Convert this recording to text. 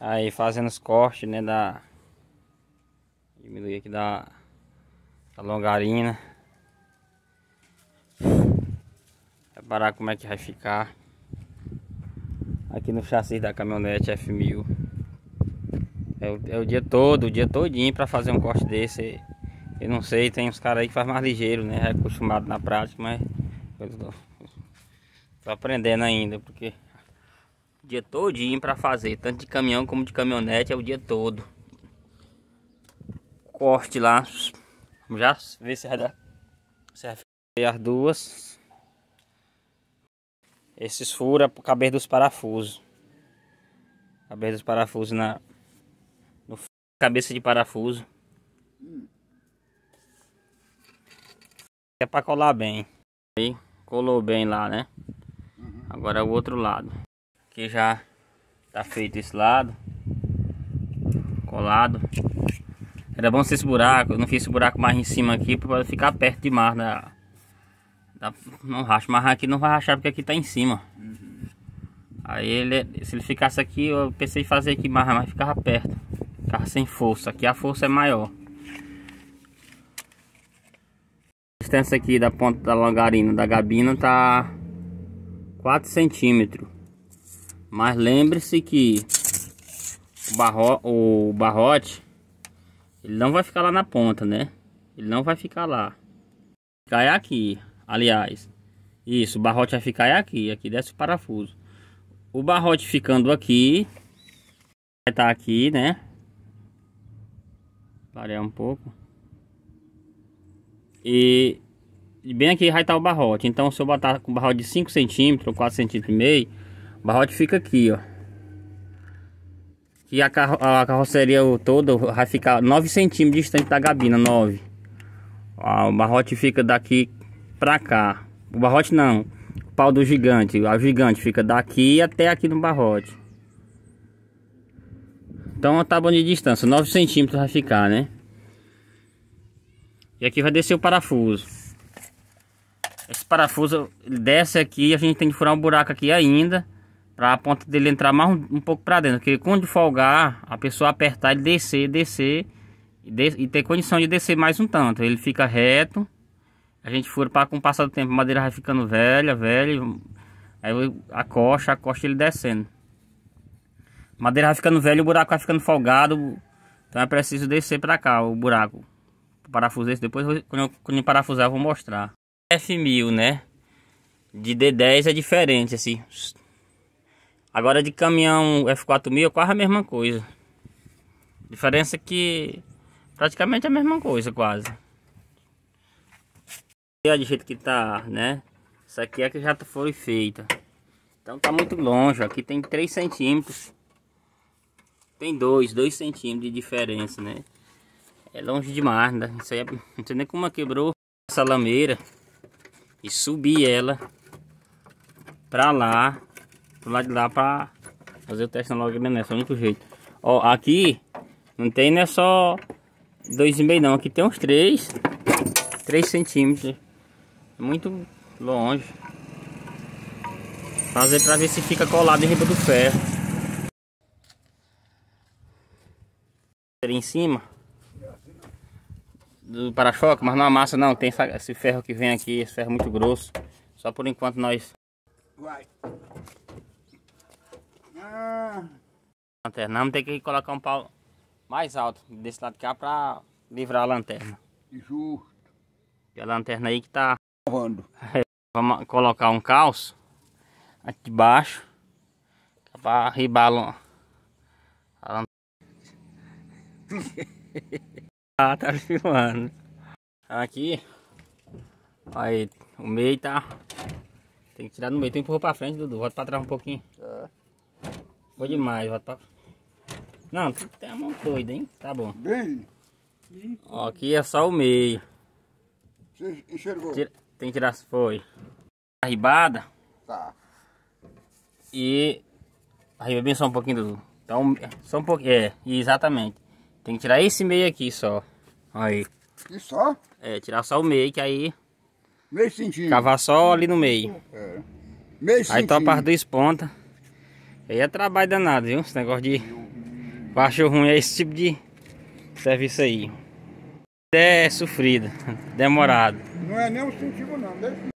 Aí fazendo os cortes, né, da... Diminuir aqui da... Da longarina. Reparar como é que vai ficar. Aqui no chassi da caminhonete F1000. É o, é o dia todo, o dia todinho para fazer um corte desse. Eu não sei, tem uns caras aí que faz mais ligeiro, né? É acostumado na prática, mas... Eu tô, tô aprendendo ainda, porque dia todinho para fazer, tanto de caminhão como de caminhonete, é o dia todo. Corte lá, já ver se vai dar, se vai as duas. Esses fura por cabeça dos parafusos. Cabeça dos parafusos na no cabeça de parafuso. É para colar bem. Aí colou bem lá, né? Agora é o outro lado. Aqui já tá feito esse lado. Colado. Era bom ser esse buraco. Eu não fiz esse buraco mais em cima aqui para ficar perto de mar. Não racha, mas aqui não vai rachar porque aqui tá em cima. Aí ele, se ele ficasse aqui, eu pensei em fazer aqui mais, mas ficava perto. Ficava sem força. Aqui a força é maior. A distância aqui da ponta da longarina da gabina tá 4 centímetros. Mas lembre-se que o, barro, o barrote ele não vai ficar lá na ponta, né? Ele não vai ficar lá. Cai ficar é aqui, aliás. Isso, o barrote vai ficar é aqui, aqui desce o parafuso. O barrote ficando aqui, vai estar tá aqui, né? Clarear um pouco. E bem aqui vai estar tá o barrote. Então, se eu botar com o barrote de 5 centímetros ou 4 centímetros e meio, barrote fica aqui, ó. E a, carro, a carroceria toda vai ficar 9 centímetros distante da gabina, 9. Ó, ah, o barrote fica daqui pra cá. O barrote não, o pau do gigante. O gigante fica daqui até aqui no barrote. Então tá tábua de distância, 9 centímetros vai ficar, né? E aqui vai descer o parafuso. Esse parafuso desce aqui e a gente tem que furar um buraco aqui ainda Pra a ponta dele entrar mais um, um pouco pra dentro. Porque quando folgar, a pessoa apertar e descer, descer. E, de, e ter condição de descer mais um tanto. Ele fica reto. A gente fura para com o passar do tempo a madeira vai ficando velha, velha. Aí a coxa, a coxa ele descendo. A madeira vai ficando velha, o buraco vai ficando folgado. Então é preciso descer para cá o buraco. Parafusar isso depois, quando eu, quando eu parafusar eu vou mostrar. F1000, né? De D10 é diferente, assim. Agora de caminhão F4000 é quase a mesma coisa. Diferença é que praticamente é a mesma coisa, quase. E olha de jeito que tá, né? Isso aqui é que já foi feita. Então tá muito longe, aqui tem 3 centímetros. Tem 2, 2 centímetros de diferença, né? É longe demais, né? Isso aí é... não sei nem como é quebrou essa lameira e subir ela pra lá pro lado de lá pra fazer o teste na loja Grenessa, é o único jeito. Ó, aqui não tem né, só dois e meio não, aqui tem uns três, três centímetros. Muito longe. Fazer pra ver se fica colado em riba do ferro. Em cima do para-choque, mas não amassa não, tem essa, esse ferro que vem aqui, esse ferro muito grosso. Só por enquanto nós... Vai. Ah. Lanterna, vamos ter que colocar um pau mais alto desse lado de cá pra livrar a lanterna. Justo. E a lanterna aí que tá... Travando. vamos colocar um calço aqui embaixo pra ribar a lanterna. ah, tá filmando. Aqui, aí, o meio tá... Tem que tirar no meio, tem que empurrar pra frente, Dudu. Volta pra trás um pouquinho. É. Foi demais, ó. Não, tem a mão doida, hein? Tá bom. Bem. Ó, aqui é só o meio. Você enxergou? Tira... Tem que tirar se foi. Arribada. Tá. E. Arriba é bem só um pouquinho do. Então, só um pouquinho. É, exatamente. Tem que tirar esse meio aqui só. Aí. E só? É, tirar só o meio, que aí. Meio sentido. Cavar só ali no meio. É. Meio aí centímetro. Aí tua parte dois pontas. Aí é trabalho danado, viu? Esse negócio de baixo ruim é esse tipo de serviço aí. É sofrido, demorado. Não é nem um sentido não,